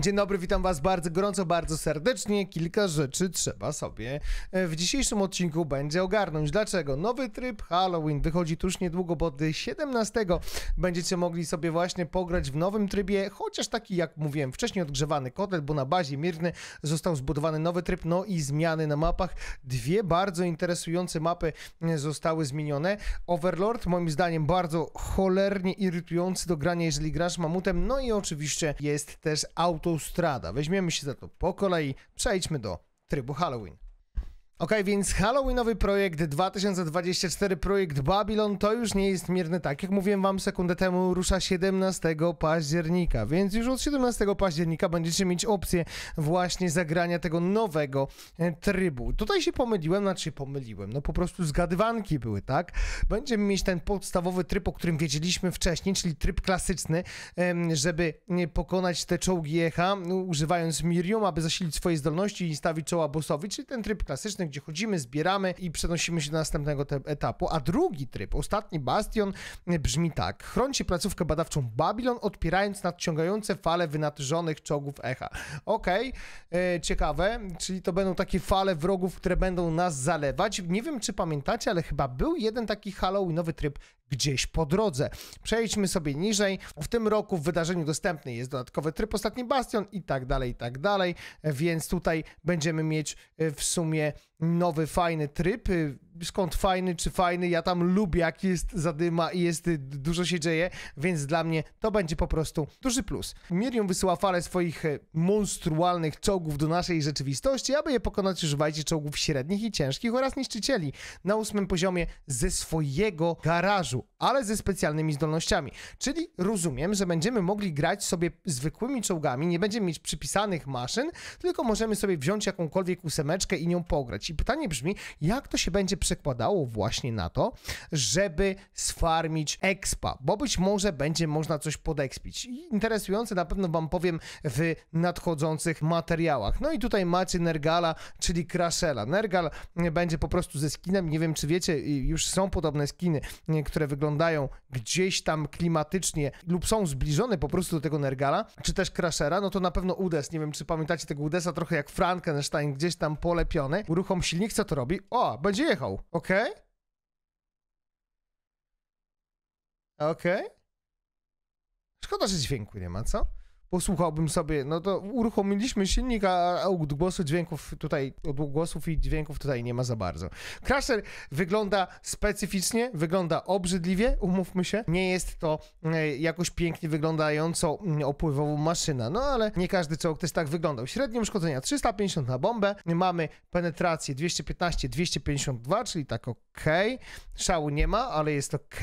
Dzień dobry, witam Was bardzo gorąco, bardzo serdecznie. Kilka rzeczy trzeba sobie e, w dzisiejszym odcinku będzie ogarnąć. Dlaczego? Nowy tryb Halloween wychodzi tuż niedługo, bo 17 będziecie mogli sobie właśnie pograć w nowym trybie, chociaż taki jak mówiłem wcześniej odgrzewany kotel, bo na bazie Mirny został zbudowany nowy tryb, no i zmiany na mapach. Dwie bardzo interesujące mapy e, zostały zmienione. Overlord moim zdaniem bardzo cholernie irytujący do grania, jeżeli grasz mamutem, no i oczywiście jest też auto autostrada. Weźmiemy się za to po kolei. Przejdźmy do trybu Halloween. Ok, więc Halloweenowy projekt 2024, projekt Babylon, to już nie jest mierny tak. Jak mówiłem wam sekundę temu, rusza 17 października, więc już od 17 października będziecie mieć opcję właśnie zagrania tego nowego e, trybu. Tutaj się pomyliłem, znaczy pomyliłem, no po prostu zgadywanki były, tak? Będziemy mieć ten podstawowy tryb, o którym wiedzieliśmy wcześniej, czyli tryb klasyczny, żeby e, pokonać te czołgi Echa, no, używając Mirium, aby zasilić swoje zdolności i stawić czoła bossowi, czyli ten tryb klasyczny, gdzie chodzimy, zbieramy i przenosimy się do następnego etapu. A drugi tryb, ostatni bastion, brzmi tak. Chroncie placówkę badawczą Babilon, odpierając nadciągające fale wynaturzonych czołgów echa. Okej, okay. E, ciekawe, czyli to będą takie fale wrogów, które będą nas zalewać. Nie wiem, czy pamiętacie, ale chyba był jeden taki halloweenowy tryb, gdzieś po drodze. Przejdźmy sobie niżej. W tym roku w wydarzeniu dostępny jest dodatkowy tryb Ostatni Bastion i tak dalej, i tak dalej, więc tutaj będziemy mieć e, w sumie nowy, fajny tryb e, skąd fajny czy fajny, ja tam lubię jak jest zadyma i jest y, dużo się dzieje, więc dla mnie to będzie po prostu duży plus. Miriam wysyła falę swoich y, monstrualnych czołgów do naszej rzeczywistości, aby je pokonać używajcie czołgów średnich i ciężkich oraz niszczycieli na ósmym poziomie ze swojego garażu, ale ze specjalnymi zdolnościami. Czyli rozumiem, że będziemy mogli grać sobie zwykłymi czołgami, nie będziemy mieć przypisanych maszyn, tylko możemy sobie wziąć jakąkolwiek ósemeczkę i nią pograć. I pytanie brzmi, jak to się będzie przekładało właśnie na to, żeby sfarmić expa, bo być może będzie można coś podekspić. Interesujące na pewno wam powiem w nadchodzących materiałach. No i tutaj macie Nergala, czyli Kraszela. Nergal będzie po prostu ze skinem, nie wiem czy wiecie, y, już są podobne skiny, y, które wyglądają gdzieś tam klimatycznie lub są zbliżone po prostu do tego Nergala, czy też Crashera. no to na pewno Udes, nie wiem czy pamiętacie tego Udesa, trochę jak Frankenstein, gdzieś tam polepiony. Uruchom silnik, co to robi? O, będzie jechał. Okej? Okay? Okej? Okay? Szkoda, że dźwięku nie ma, co? posłuchałbym sobie, no to uruchomiliśmy silnik, a odgłosu dźwięków tutaj, odgłosów i dźwięków tutaj nie ma za bardzo. Crusher wygląda specyficznie, wygląda obrzydliwie, umówmy się, nie jest to e, jakoś pięknie wyglądająco mm, opływową maszyna, no ale nie każdy co też tak wyglądał. Średnie uszkodzenia 350 na bombę, mamy penetrację 215, 252, czyli tak ok, szału nie ma, ale jest ok,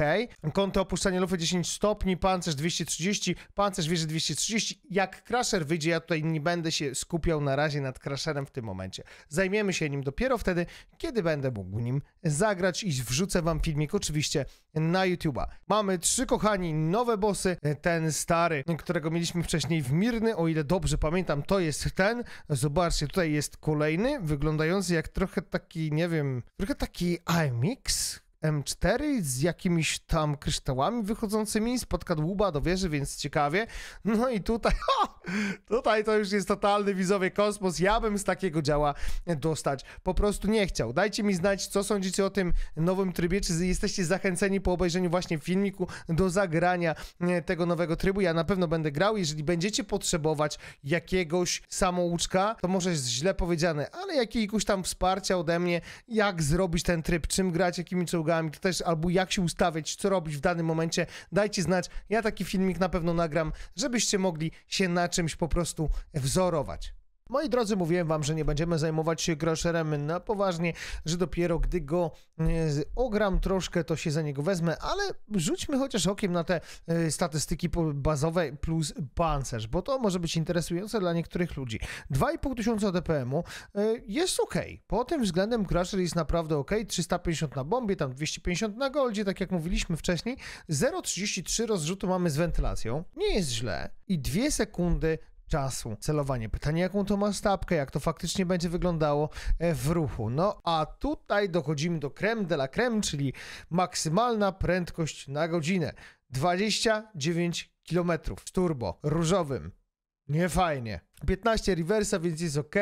kąty opuszczania lufy 10 stopni, pancerz 230, pancerz wieży 230, jak Crasher wyjdzie, ja tutaj nie będę się skupiał na razie nad Crasherem w tym momencie. Zajmiemy się nim dopiero wtedy, kiedy będę mógł nim zagrać i wrzucę wam filmik oczywiście na YouTube'a. Mamy trzy kochani nowe bossy, ten stary, którego mieliśmy wcześniej w Mirny, o ile dobrze pamiętam, to jest ten. Zobaczcie, tutaj jest kolejny, wyglądający jak trochę taki, nie wiem, trochę taki IMX, M4 z jakimiś tam kryształami wychodzącymi spod kadłuba do wieży, więc ciekawie. No i tutaj, o, tutaj to już jest totalny wizowy kosmos. Ja bym z takiego działa dostać. Po prostu nie chciał. Dajcie mi znać, co sądzicie o tym nowym trybie, czy jesteście zachęceni po obejrzeniu właśnie filmiku do zagrania tego nowego trybu. Ja na pewno będę grał. Jeżeli będziecie potrzebować jakiegoś samouczka, to może jest źle powiedziane, ale jakiegoś tam wsparcia ode mnie, jak zrobić ten tryb, czym grać, jakimi czołgami, pomysłami, to też albo jak się ustawiać, co robić w danym momencie, dajcie znać. Ja taki filmik na pewno nagram, żebyście mogli się na czymś po prostu wzorować. Moi drodzy, mówiłem wam, że nie będziemy zajmować się groszerem na poważnie, że dopiero gdy go e, ogram troszkę, to się za niego wezmę, ale rzućmy chociaż okiem na te e, statystyki bazowe plus pancerz, bo to może być interesujące dla niektórych ludzi. 2,5 tysiąca DPM-u e, jest ok. Pod tym względem groszer jest naprawdę ok. 350 na bombie, tam 250 na goldzie, tak jak mówiliśmy wcześniej. 0,33 rozrzutu mamy z wentylacją. Nie jest źle. I 2 sekundy czasu. Celowanie. Pytanie, jaką to ma stapkę, jak to faktycznie będzie wyglądało e, w ruchu. No a tutaj dochodzimy do creme de la creme, czyli maksymalna prędkość na godzinę. 29 km w turbo różowym. Nie fajnie. 15 reversa, więc jest ok.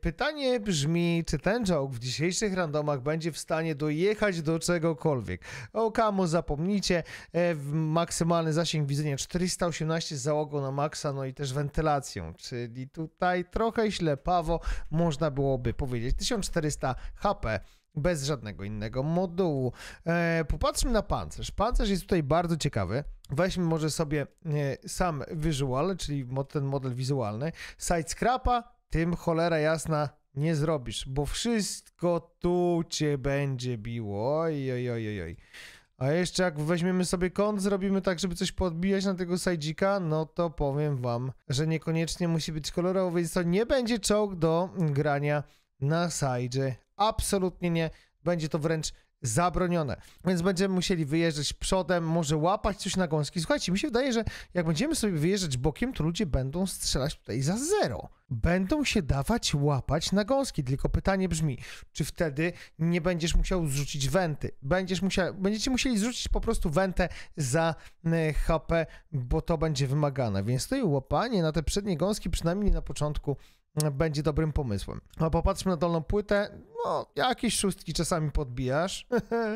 Pytanie brzmi, czy ten czołg w dzisiejszych randomach będzie w stanie dojechać do czegokolwiek? O kamo zapomnijcie, e, maksymalny zasięg widzenia 418 z załogą na maksa, no i też wentylacją, czyli tutaj trochę ślepawo można byłoby powiedzieć 1400 HP bez żadnego innego modułu. E, popatrzmy na pancerz. Pancerz jest tutaj bardzo ciekawy. Weźmy może sobie sam visual, czyli ten model wizualny. Side scrapa, tym cholera jasna nie zrobisz, bo wszystko tu cię będzie biło. Oj, oj, oj, oj. A jeszcze jak weźmiemy sobie kąt, zrobimy tak, żeby coś podbijać na tego sajdzika, no to powiem wam, że niekoniecznie musi być kolorowy, więc to nie będzie czołg do grania na sajdzie. Absolutnie nie. Będzie to wręcz zabronione. Więc będziemy musieli wyjeżdżać przodem, może łapać coś na gąski. Słuchajcie, mi się wydaje, że jak będziemy sobie wyjeżdżać bokiem, to ludzie będą strzelać tutaj za zero. Będą się dawać łapać na gąski. Tylko pytanie brzmi, czy wtedy nie będziesz musiał zrzucić wenty? Będziesz musia, będziecie musieli zrzucić po prostu wentę za HP, bo to będzie wymagane. Więc to łapanie na te przednie gąski, przynajmniej na początku, będzie dobrym pomysłem. A popatrzmy na dolną płytę. No, jakieś szóstki czasami podbijasz.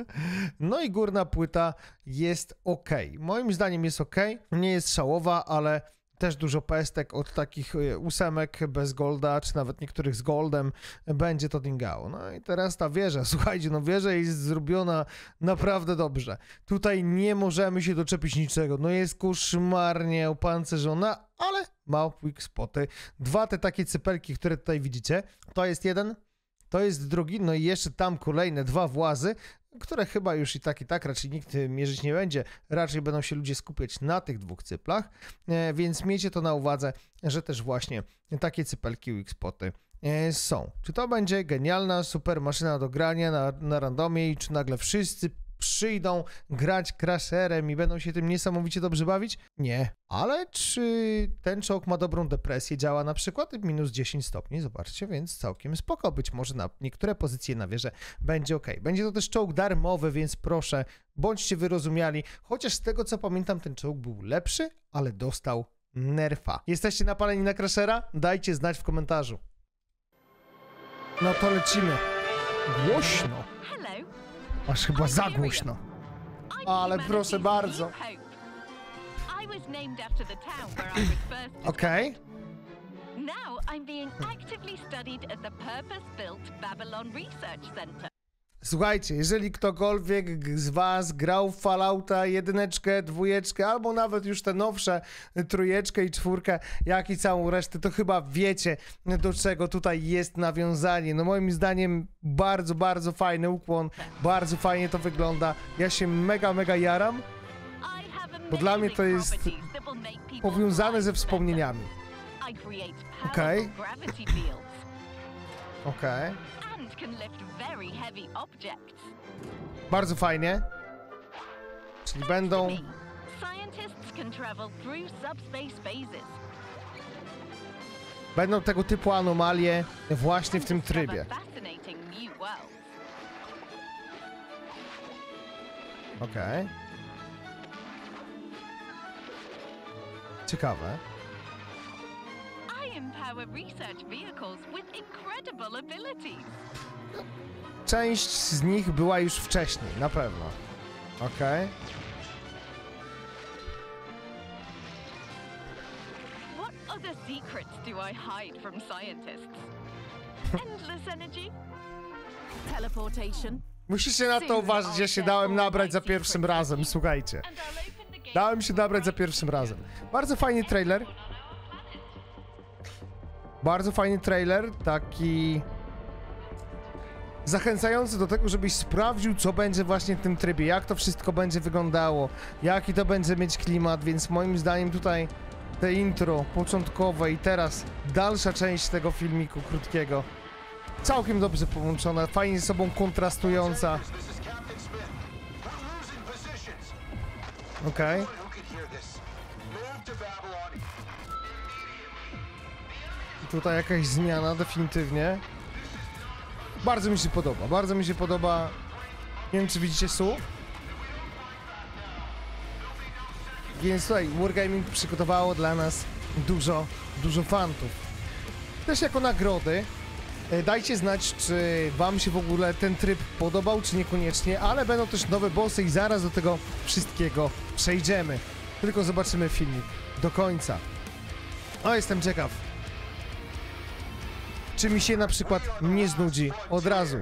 no i górna płyta jest ok. Moim zdaniem jest ok. Nie jest szałowa, ale też dużo pestek od takich e, ósemek bez golda, czy nawet niektórych z goldem, będzie to dingało. No i teraz ta wieża, słuchajcie, no wieża jest zrobiona naprawdę dobrze. Tutaj nie możemy się doczepić niczego, no jest koszmarnie opancerzona, ale ma quick spoty. Dwa te takie cypelki, które tutaj widzicie, to jest jeden, to jest drugi, no i jeszcze tam kolejne dwa włazy, które chyba już i tak i tak raczej nikt y, mierzyć nie będzie. Raczej będą się ludzie skupiać na tych dwóch cyplach, e, więc miejcie to na uwadze, że też właśnie takie cypelki weak spoty e, są. Czy to będzie genialna super maszyna do grania na, na randomie i czy nagle wszyscy przyjdą grać crasherem i będą się tym niesamowicie dobrze bawić? Nie. Ale czy ten czołg ma dobrą depresję? Działa na przykład minus 10 stopni, zobaczcie, więc całkiem spoko. Być może na niektóre pozycje na wieże będzie ok. Będzie to też czołg darmowy, więc proszę, bądźcie wyrozumiali. Chociaż z tego co pamiętam, ten czołg był lepszy, ale dostał nerfa. Jesteście napaleni na crashera? Dajcie znać w komentarzu. No to lecimy. Głośno. Hello. Aż chyba za głośno. Ale proszę bardzo. Okej. Now I'm being actively studied at the purpose-built Babylon Research Center. Słuchajcie, jeżeli ktokolwiek z Was grał w Fallouta jedyneczkę, dwójeczkę, albo nawet już te nowsze y, trójeczkę i czwórkę, jak i całą resztę, to chyba wiecie, do czego tutaj jest nawiązanie. No moim zdaniem bardzo, bardzo fajny ukłon, bardzo fajnie to wygląda. Ja się mega, mega jaram, bo dla mnie to jest powiązane ze wspomnieniami. Okej. Okay. Okej. Okay. Bardzo fajnie. Czyli będą... Będą tego typu anomalie właśnie w tym trybie. Okej. Okay. Ciekawe. Część z nich była już wcześniej, na pewno. Okej. Okay. Musisz się Musicie na to uważać, ja się dałem nabrać za pierwszym razem, słuchajcie. Dałem się nabrać za pierwszym razem. Bardzo fajny trailer. Bardzo fajny trailer, taki zachęcający do tego, żebyś sprawdził, co będzie właśnie w tym trybie, jak to wszystko będzie wyglądało, jaki to będzie mieć klimat, więc moim zdaniem tutaj te intro początkowe i teraz dalsza część tego filmiku krótkiego całkiem dobrze połączona, fajnie ze sobą kontrastująca. Okej. Okay. tutaj jakaś zmiana definitywnie. Bardzo mi się podoba, bardzo mi się podoba. Nie wiem, czy widzicie SU? Więc tutaj Wargaming przygotowało dla nas dużo, dużo fantów. Też jako nagrody e, Dajcie znać, czy Wam się w ogóle ten tryb podobał, czy niekoniecznie, ale będą też nowe bossy i zaraz do tego wszystkiego przejdziemy. Tylko zobaczymy filmik do końca. O, no, jestem ciekaw czy mi się na przykład nie znudzi od razu.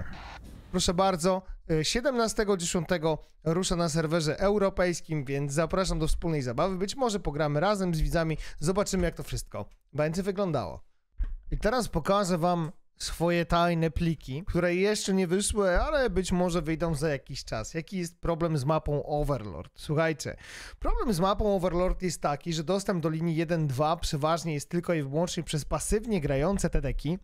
Proszę bardzo, 17.10 e, rusza na serwerze europejskim, więc zapraszam do wspólnej zabawy. Być może pogramy razem z widzami, zobaczymy jak to wszystko będzie wyglądało. I teraz pokażę Wam swoje tajne pliki, które jeszcze nie wyszły, ale być może wyjdą za jakiś czas. Jaki jest problem z mapą Overlord? Słuchajcie, problem z mapą Overlord jest taki, że dostęp do linii 1-2 przeważnie jest tylko i wyłącznie przez pasywnie grające te deki.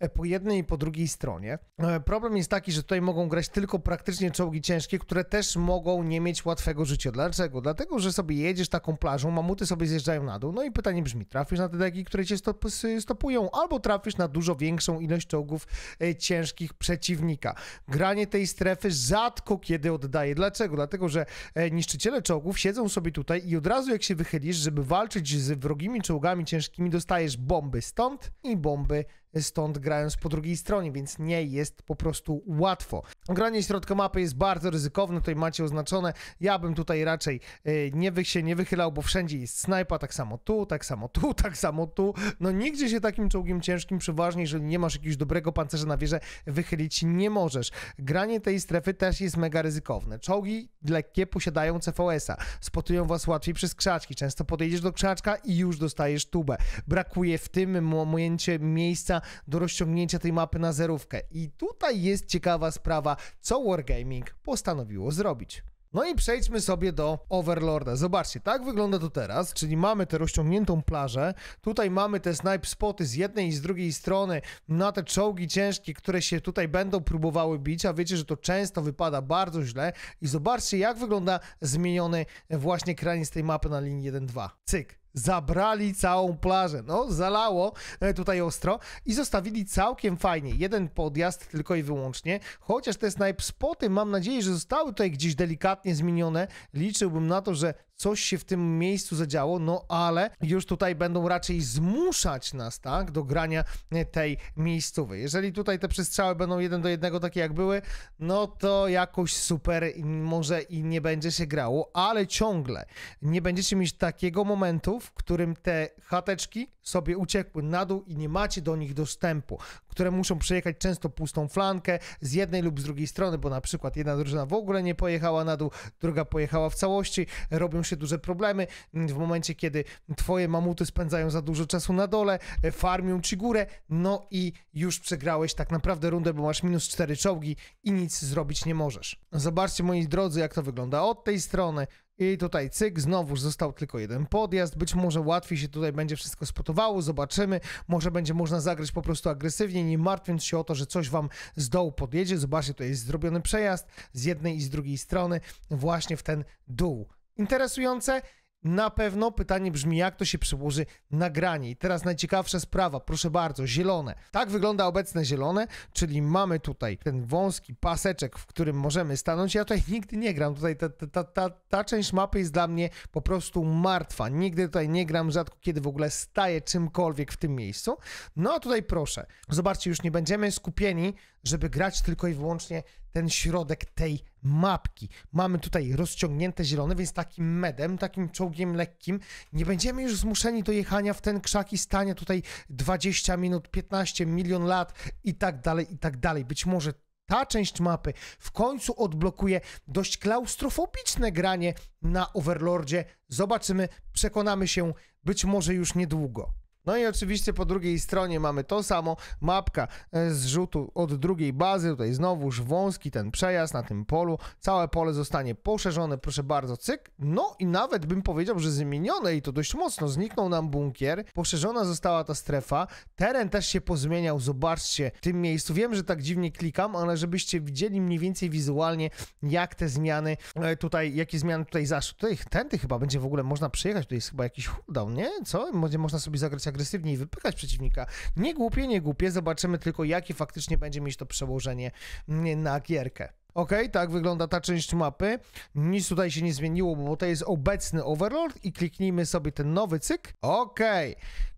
E, po jednej i po drugiej stronie. E, problem jest taki, że tutaj mogą grać tylko praktycznie czołgi ciężkie, które też mogą nie mieć łatwego życia. Dlaczego? Dlatego, że sobie jedziesz taką plażą, mamuty sobie zjeżdżają na dół, no i pytanie brzmi, trafisz na te deki, które cię stop stopują, albo trafisz na dużo większą ilość czołgów e, ciężkich przeciwnika. Granie tej strefy rzadko kiedy oddaje. Dlaczego? Dlatego, że niszczyciele czołgów siedzą sobie tutaj i od razu jak się wychylisz, żeby walczyć z wrogimi czołgami ciężkimi, dostajesz bomby stąd i bomby stąd grając po drugiej stronie, więc nie jest po prostu łatwo. Granie środka mapy jest bardzo ryzykowne, tutaj macie oznaczone, ja bym tutaj raczej y, nie wych się nie wychylał, bo wszędzie jest snajpa, tak samo tu, tak samo tu, tak samo tu, no nigdzie się takim czołgiem ciężkim przeważnie, jeżeli nie masz jakiegoś dobrego pancerza na wieżę, wychylić nie możesz. Granie tej strefy też jest mega ryzykowne. Czołgi lekkie posiadają CVS-a, spotują was łatwiej przez krzaczki, często podejdziesz do krzaczka i już dostajesz tubę. Brakuje w tym momencie miejsca do rozciągnięcia tej mapy na zerówkę. I tutaj jest ciekawa sprawa, co Wargaming postanowiło zrobić. No i przejdźmy sobie do Overlorda. Zobaczcie, tak wygląda to teraz, czyli mamy tę rozciągniętą plażę, tutaj mamy te snipe spoty z jednej i z drugiej strony na te czołgi ciężkie, które się tutaj będą próbowały bić, a wiecie, że to często wypada bardzo źle i zobaczcie, jak wygląda zmieniony właśnie kraniec tej mapy na linii 1-2. Cyk zabrali całą plażę. No, zalało e, tutaj ostro i zostawili całkiem fajnie. Jeden podjazd tylko i wyłącznie. Chociaż te snipe spoty, mam nadzieję, że zostały tutaj gdzieś delikatnie zmienione. Liczyłbym na to, że coś się w tym miejscu zadziało, no ale już tutaj będą raczej zmuszać nas, tak, do grania tej miejscowej. Jeżeli tutaj te przestrzały będą jeden do jednego takie jak były, no to jakoś super może i nie będzie się grało, ale ciągle nie będziecie mieć takiego momentu, w którym te chateczki sobie uciekły na dół i nie macie do nich dostępu, które muszą przejechać często pustą flankę z jednej lub z drugiej strony, bo na przykład jedna drużyna w ogóle nie pojechała na dół, druga pojechała w całości, robią się duże problemy w momencie, kiedy twoje mamuty spędzają za dużo czasu na dole, farmią ci górę, no i już przegrałeś tak naprawdę rundę, bo masz minus 4 czołgi i nic zrobić nie możesz. Zobaczcie moi drodzy, jak to wygląda od tej strony, i tutaj cyk, znowuż został tylko jeden podjazd. Być może łatwiej się tutaj będzie wszystko spotowało, zobaczymy. Może będzie można zagrać po prostu agresywnie, nie martwiąc się o to, że coś wam z dołu podjedzie. Zobaczcie, to jest zrobiony przejazd z jednej i z drugiej strony, właśnie w ten dół. Interesujące? Na pewno pytanie brzmi, jak to się przełoży na granie. I teraz najciekawsza sprawa, proszę bardzo, zielone. Tak wygląda obecne zielone, czyli mamy tutaj ten wąski paseczek, w którym możemy stanąć. Ja tutaj nigdy nie gram, tutaj ta, ta, ta, ta część mapy jest dla mnie po prostu martwa. Nigdy tutaj nie gram, rzadko kiedy w ogóle staję czymkolwiek w tym miejscu. No a tutaj proszę, zobaczcie, już nie będziemy skupieni żeby grać tylko i wyłącznie ten środek tej mapki. Mamy tutaj rozciągnięte zielone, więc takim medem, takim czołgiem lekkim nie będziemy już zmuszeni do jechania w ten krzak i stania tutaj 20 minut, 15 milion lat i tak dalej, i tak dalej. Być może ta część mapy w końcu odblokuje dość klaustrofobiczne granie na Overlordzie. Zobaczymy, przekonamy się być może już niedługo. No i oczywiście po drugiej stronie mamy to samo, mapka e, z rzutu od drugiej bazy, tutaj znowuż wąski ten przejazd na tym polu, całe pole zostanie poszerzone, proszę bardzo, cyk. No i nawet bym powiedział, że zmienione i to dość mocno, zniknął nam bunkier, poszerzona została ta strefa, teren też się pozmieniał, zobaczcie, w tym miejscu, wiem, że tak dziwnie klikam, ale żebyście widzieli mniej więcej wizualnie, jak te zmiany e, tutaj, jakie zmiany tutaj zaszły. Tutaj, ten chyba będzie w ogóle można przyjechać, tutaj jest chyba jakiś hurdown, nie? Co? Będzie można sobie zagrać agresywnie i wypychać przeciwnika. Nie głupie, nie głupie, zobaczymy tylko jakie faktycznie będzie mieć to przełożenie mm, na gierkę. OK, tak wygląda ta część mapy. Nic tutaj się nie zmieniło, bo to jest obecny Overlord i kliknijmy sobie ten nowy cyk. OK,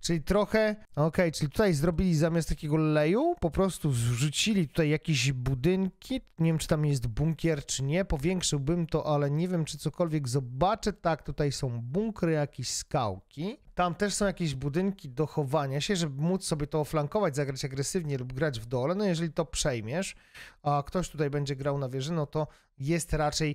czyli trochę... OK, czyli tutaj zrobili zamiast takiego leju, po prostu wrzucili tutaj jakieś budynki. Nie wiem, czy tam jest bunkier, czy nie. Powiększyłbym to, ale nie wiem, czy cokolwiek zobaczę. Tak, tutaj są bunkry, jakieś skałki. Tam też są jakieś budynki do chowania się, żeby móc sobie to oflankować, zagrać agresywnie lub grać w dole. No jeżeli to przejmiesz, a ktoś tutaj będzie grał na wieży, no to jest raczej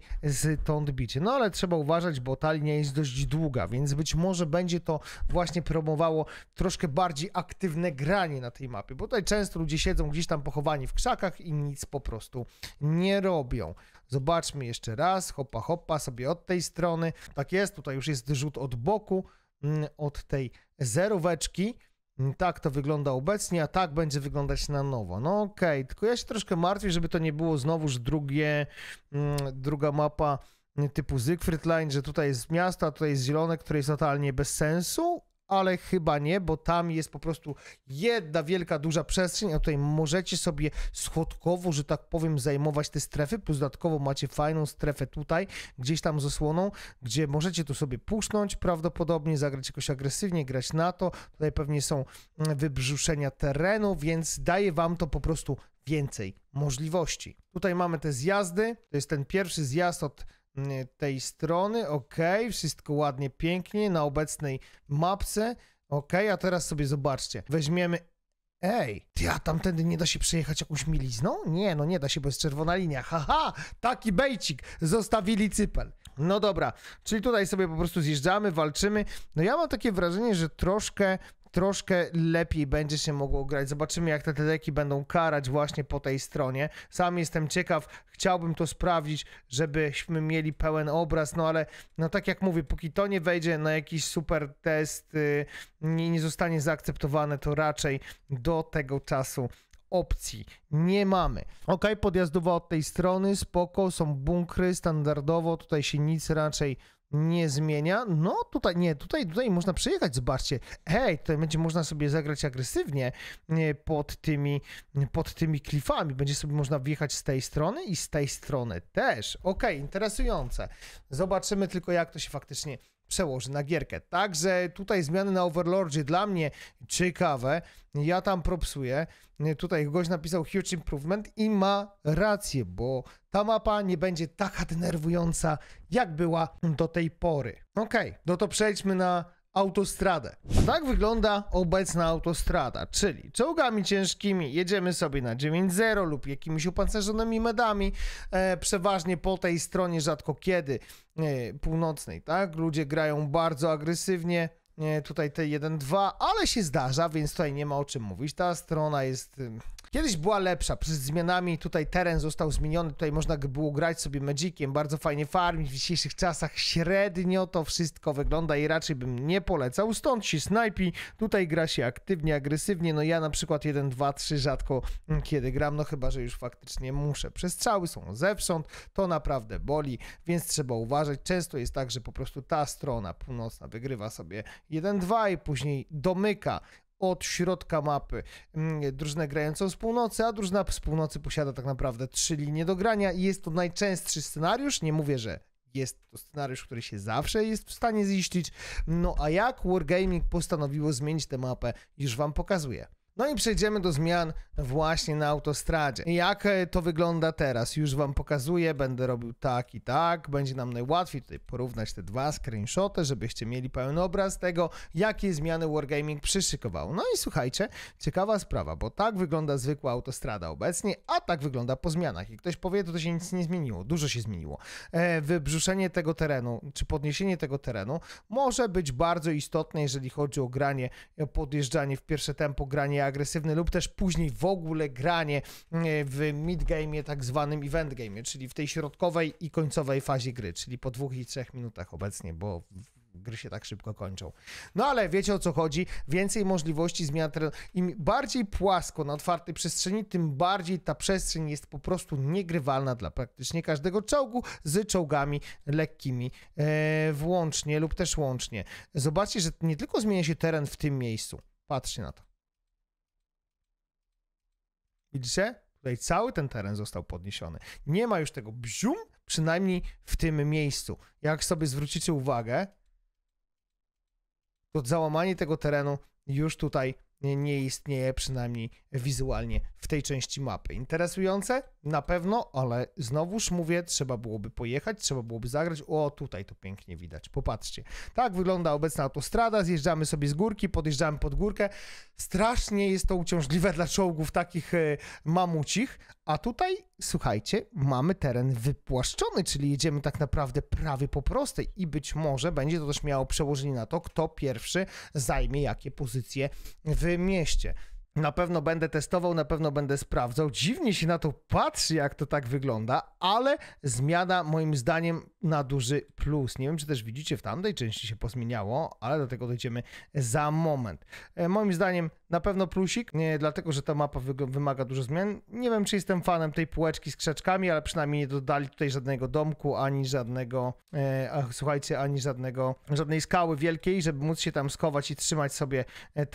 stąd bicie. No ale trzeba uważać, bo ta linia jest dość długa, więc być może będzie to właśnie promowało troszkę bardziej aktywne granie na tej mapie, bo tutaj często ludzie siedzą gdzieś tam pochowani w krzakach i nic po prostu nie robią. Zobaczmy jeszcze raz, hopa hopa sobie od tej strony. Tak jest, tutaj już jest rzut od boku, mm, od tej zeróweczki. Mm, tak to wygląda obecnie, a tak będzie wyglądać na nowo. No okej, okay. tylko ja się troszkę martwię, żeby to nie było znowuż drugie, mm, druga mapa typu Siegfried Line, że tutaj jest miasta, tutaj jest zielone, które jest totalnie bez sensu, ale chyba nie, bo tam jest po prostu jedna wielka, duża przestrzeń, a tutaj możecie sobie schodkowo, że tak powiem, zajmować te strefy, plus dodatkowo macie fajną strefę tutaj, gdzieś tam z osłoną, gdzie możecie tu sobie pusznąć prawdopodobnie, zagrać jakoś agresywnie, grać na to, tutaj pewnie są mm, wybrzuszenia terenu, więc daje wam to po prostu więcej możliwości. Tutaj mamy te zjazdy, to jest ten pierwszy zjazd od Mm, tej strony. Ok, wszystko ładnie, pięknie na obecnej mapce. Ok, a teraz sobie zobaczcie. Weźmiemy Ej, ty, a tamtędy nie da się przejechać jakąś milizną? Nie, no nie da się, bo jest czerwona linia. Haha, taki bejcik, zostawili cypel. No dobra, czyli tutaj sobie po prostu zjeżdżamy, walczymy. No ja mam takie wrażenie, że troszkę troszkę lepiej będzie się mogło grać. Zobaczymy, jak te tedeki będą karać właśnie po tej stronie. Sam jestem ciekaw, chciałbym to sprawdzić, żebyśmy mieli pełen obraz, no ale no tak jak mówię, póki to nie wejdzie na jakiś super test, y, nie, nie zostanie zaakceptowane, to raczej do tego czasu opcji nie mamy. Ok, podjazdowa od tej strony, spoko, są bunkry standardowo, tutaj się nic raczej nie zmienia. No tutaj nie, tutaj, tutaj można przejechać, zobaczcie. Hej, tutaj będzie można sobie zagrać agresywnie e, pod tymi, pod tymi klifami. Będzie sobie można wjechać z tej strony i z tej strony też. Okej, okay, interesujące. Zobaczymy tylko, jak to się faktycznie przełoży na gierkę. Także tutaj zmiany na Overlordzie dla mnie ciekawe. Ja tam propsuję. Tutaj gość napisał huge improvement i ma rację, bo ta mapa nie będzie taka denerwująca, jak była do tej pory. Okej, okay, no to przejdźmy na autostradę. Tak wygląda obecna autostrada, czyli czołgami ciężkimi jedziemy sobie na 9.0 lub jakimiś upancerzonymi medami, e, przeważnie po tej stronie rzadko kiedy e, północnej, tak? Ludzie grają bardzo agresywnie, e, tutaj te 1.2, ale się zdarza, więc tutaj nie ma o czym mówić. Ta strona jest... E, Kiedyś była lepsza, przed zmianami tutaj teren został zmieniony, tutaj można było grać sobie Magiciem, bardzo fajnie farmić, w dzisiejszych czasach średnio to wszystko wygląda i raczej bym nie polecał, stąd się snajpi, tutaj gra się aktywnie, agresywnie, no ja na przykład 1, 2, 3 rzadko mm, kiedy gram, no chyba, że już faktycznie muszę. Przestrzały są zewsząd, to naprawdę boli, więc trzeba uważać, często jest tak, że po prostu ta strona północna wygrywa sobie 1, 2 i później domyka od środka mapy. Mm, drużynę grającą z północy, a drużyna z północy posiada tak naprawdę trzy linie do grania i jest to najczęstszy scenariusz. Nie mówię, że jest to scenariusz, który się zawsze jest w stanie ziścić. No a jak Wargaming postanowiło zmienić tę mapę, już wam pokazuję. No i przejdziemy do zmian właśnie na autostradzie. Jak e, to wygląda teraz? Już Wam pokazuję, będę robił tak i tak. Będzie nam najłatwiej tutaj porównać te dwa screenshoty, żebyście mieli pełen obraz tego, jakie zmiany Wargaming przyszykował. No i słuchajcie, ciekawa sprawa, bo tak wygląda zwykła autostrada obecnie, a tak wygląda po zmianach. I ktoś powie, to, to się nic nie zmieniło, dużo się zmieniło. E, wybrzuszenie tego terenu, czy podniesienie tego terenu może być bardzo istotne, jeżeli chodzi o granie, podjeżdżanie w pierwsze tempo, granie agresywny lub też później w ogóle granie e, w mid-game, tak zwanym event game, czyli w tej środkowej i końcowej fazie gry, czyli po dwóch i trzech minutach obecnie, bo gry się tak szybko kończą. No ale wiecie o co chodzi, więcej możliwości zmian terenu. Im bardziej płasko na otwartej przestrzeni, tym bardziej ta przestrzeń jest po prostu niegrywalna dla praktycznie każdego czołgu z czołgami lekkimi e, włącznie lub też łącznie. Zobaczcie, że nie tylko zmienia się teren w tym miejscu, patrzcie na to. Widzicie? Tutaj cały ten teren został podniesiony. Nie ma już tego bzium, przynajmniej w tym miejscu. Jak sobie zwrócicie uwagę, to załamanie tego terenu już tutaj nie istnieje, przynajmniej wizualnie, w tej części mapy. Interesujące? Na pewno, ale znowuż mówię, trzeba byłoby pojechać, trzeba byłoby zagrać. O, tutaj to pięknie widać, popatrzcie. Tak wygląda obecna autostrada, zjeżdżamy sobie z górki, podjeżdżamy pod górkę. Strasznie jest to uciążliwe dla czołgów takich e, mamucich, a tutaj słuchajcie, mamy teren wypłaszczony, czyli jedziemy tak naprawdę prawie po prostej i być może będzie to też miało przełożenie na to, kto pierwszy zajmie jakie pozycje w mieście. Na pewno będę testował, na pewno będę sprawdzał. Dziwnie się na to patrzy, jak to tak wygląda, ale zmiana moim zdaniem na duży plus. Nie wiem, czy też widzicie, w tamtej części się pozmieniało, ale do tego dojdziemy za moment. E, moim zdaniem na pewno plusik, nie, dlatego że ta mapa wymaga dużo zmian. Nie wiem, czy jestem fanem tej półeczki z krzeczkami, ale przynajmniej nie dodali tutaj żadnego domku, ani żadnego, e, ach, słuchajcie, ani żadnego, żadnej skały wielkiej, żeby móc się tam schować i trzymać sobie e,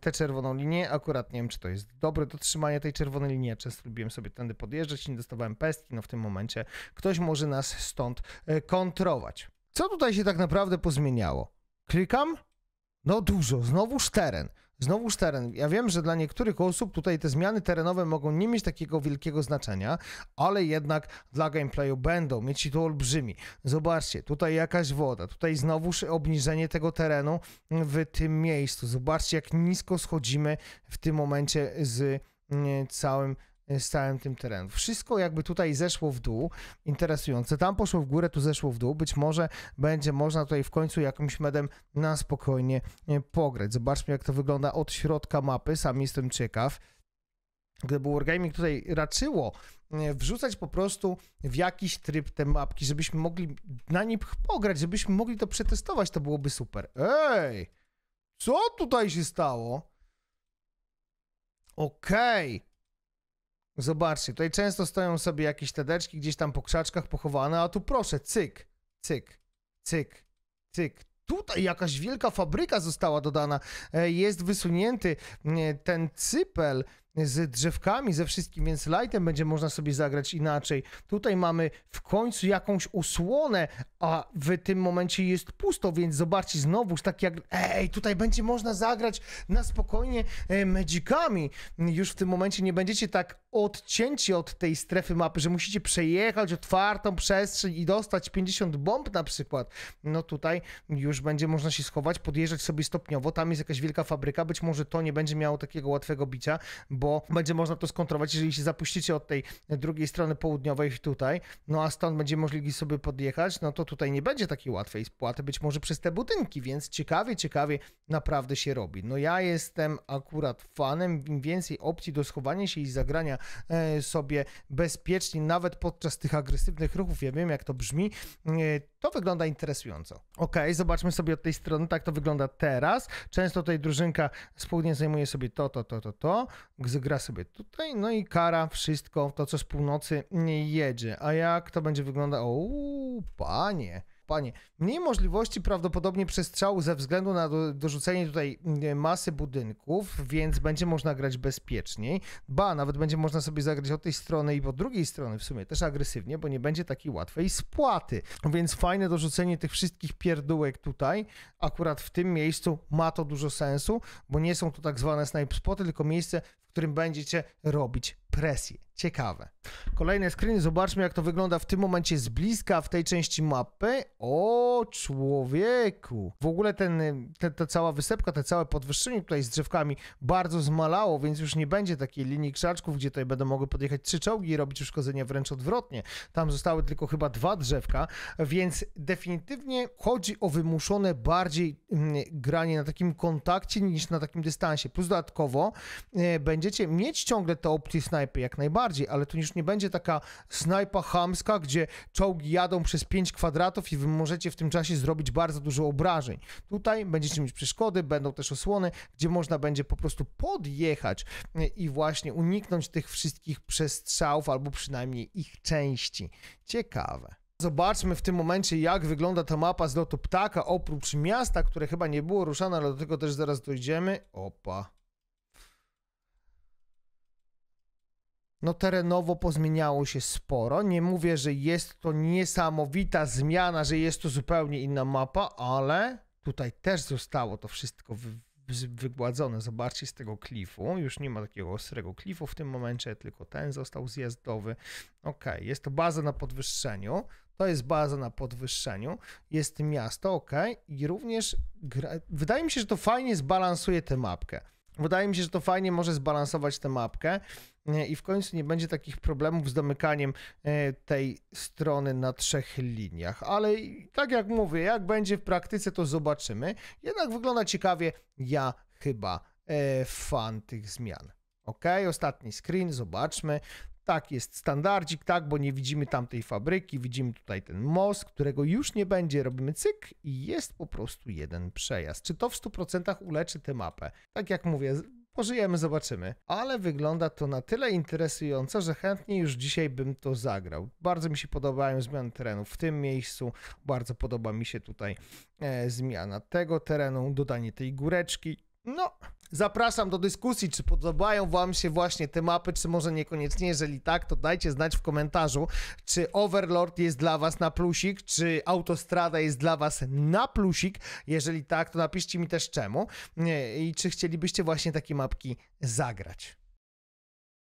tę czerwoną linię. Akurat nie wiem, czy to jest dobre do trzymania tej czerwonej linii. Ja często lubiłem sobie tędy podjeżdżać, nie dostawałem pestki, no w tym momencie ktoś może nas stąd e, kontrować. Co tutaj się tak naprawdę pozmieniało? Klikam? No dużo, znowuż teren. Znowuż teren. Ja wiem, że dla niektórych osób tutaj te zmiany terenowe mogą nie mieć takiego wielkiego znaczenia, ale jednak dla gameplayu będą mieć i to olbrzymi. Zobaczcie, tutaj jakaś woda, tutaj znowuż obniżenie tego terenu w tym miejscu. Zobaczcie, jak nisko schodzimy w tym momencie z mm, całym E, z całym tym terenem. Wszystko jakby tutaj zeszło w dół, interesujące. Tam poszło w górę, tu zeszło w dół. Być może będzie można tutaj w końcu jakimś medem na spokojnie e, pograć. Zobaczmy, jak to wygląda od środka mapy. Sam jestem ciekaw. Gdyby Wargaming tutaj raczyło e, wrzucać po prostu w jakiś tryb te mapki, żebyśmy mogli na nim pograć, żebyśmy mogli to przetestować, to byłoby super. Ej! Co tutaj się stało? Okej. Okay. Zobaczcie, tutaj często stoją sobie jakieś tedeczki gdzieś tam po krzaczkach pochowane, a tu proszę, cyk, cyk, cyk, cyk. Tutaj jakaś wielka fabryka została dodana. E, jest wysunięty e, ten cypel, z drzewkami, ze wszystkim, więc lightem będzie można sobie zagrać inaczej. Tutaj mamy w końcu jakąś osłonę, a w tym momencie jest pusto, więc zobaczcie, znowu tak jak, ej, tutaj będzie można zagrać na spokojnie e, medzikami. Już w tym momencie nie będziecie tak odcięci od tej strefy mapy, że musicie przejechać otwartą przestrzeń i dostać 50 bomb na przykład. No tutaj już będzie można się schować, podjeżdżać sobie stopniowo, tam jest jakaś wielka fabryka, być może to nie będzie miało takiego łatwego bicia, bo będzie można to skontrować, jeżeli się zapuścicie od tej drugiej strony południowej tutaj, no a stąd będzie możliwi sobie podjechać, no to tutaj nie będzie takiej łatwej spłaty, być może przez te budynki, więc ciekawie, ciekawie naprawdę się robi. No ja jestem akurat fanem, im więcej opcji do schowania się i zagrania e, sobie bezpiecznie, nawet podczas tych agresywnych ruchów, ja wiem jak to brzmi, e, to wygląda interesująco. Ok, zobaczmy sobie od tej strony, tak to wygląda teraz. Często tutaj drużynka z południa zajmuje sobie to, to, to, to, to zygra sobie tutaj, no i kara wszystko to, co z północy nie jedzie. A jak to będzie wyglądało? Uuu, panie, panie. Mniej możliwości prawdopodobnie przestrzału ze względu na do, dorzucenie tutaj masy budynków, więc będzie można grać bezpieczniej. Ba, nawet będzie można sobie zagrać od tej strony i od drugiej strony w sumie też agresywnie, bo nie będzie takiej łatwej spłaty. Więc fajne dorzucenie tych wszystkich pierdółek tutaj, akurat w tym miejscu ma to dużo sensu, bo nie są to tak zwane snipe spoty, tylko miejsce, w którym będziecie robić presję. Ciekawe. Kolejny screen, zobaczmy jak to wygląda w tym momencie z bliska w tej części mapy. O człowieku! W ogóle ten, te, ta cała wysepka, te całe podwyższenie tutaj z drzewkami bardzo zmalało, więc już nie będzie takiej linii krzaczków, gdzie tutaj będą mogły podjechać trzy czołgi i robić uszkodzenia, wręcz odwrotnie. Tam zostały tylko chyba dwa drzewka, więc definitywnie chodzi o wymuszone bardziej mm, granie na takim kontakcie niż na takim dystansie. Plus dodatkowo e, będziecie mieć ciągle te opcje snajperów, snajpy jak najbardziej, ale to już nie będzie taka snajpa chamska, gdzie czołgi jadą przez 5 kwadratów i wy możecie w tym czasie zrobić bardzo dużo obrażeń. Tutaj będziecie mieć przeszkody, będą też osłony, gdzie można będzie po prostu podjechać e, i właśnie uniknąć tych wszystkich przestrzałów albo przynajmniej ich części. Ciekawe. Zobaczmy w tym momencie, jak wygląda ta mapa z lotu ptaka, oprócz miasta, które chyba nie było ruszane, ale do tego też zaraz dojdziemy. Opa. no terenowo pozmieniało się sporo. Nie mówię, że jest to niesamowita zmiana, że jest to zupełnie inna mapa, ale tutaj też zostało to wszystko wygładzone. Zobaczcie z tego klifu. Już nie ma takiego ostrego klifu w tym momencie, tylko ten został zjazdowy. Ok, jest to baza na podwyższeniu. To jest baza na podwyższeniu. Jest miasto, ok. I również gra... wydaje mi się, że to fajnie zbalansuje tę mapkę. Wydaje mi się, że to fajnie może zbalansować tę mapkę i w końcu nie będzie takich problemów z domykaniem e, tej strony na trzech liniach. Ale tak jak mówię, jak będzie w praktyce, to zobaczymy. Jednak wygląda ciekawie. Ja chyba e, fan tych zmian. Ok, ostatni screen, zobaczmy. Tak, jest standardzik, tak, bo nie widzimy tamtej fabryki, widzimy tutaj ten most, którego już nie będzie. Robimy cyk i jest po prostu jeden przejazd. Czy to w 100% uleczy tę mapę? Tak jak mówię, Pożyjemy, zobaczymy. Ale wygląda to na tyle interesująco, że chętnie już dzisiaj bym to zagrał. Bardzo mi się podobają zmiany terenu w tym miejscu. Bardzo podoba mi się tutaj e, zmiana tego terenu, dodanie tej góreczki no, zapraszam do dyskusji, czy podobają Wam się właśnie te mapy, czy może niekoniecznie. Jeżeli tak, to dajcie znać w komentarzu, czy Overlord jest dla Was na plusik, czy Autostrada jest dla Was na plusik. Jeżeli tak, to napiszcie mi też czemu i czy chcielibyście właśnie takie mapki zagrać.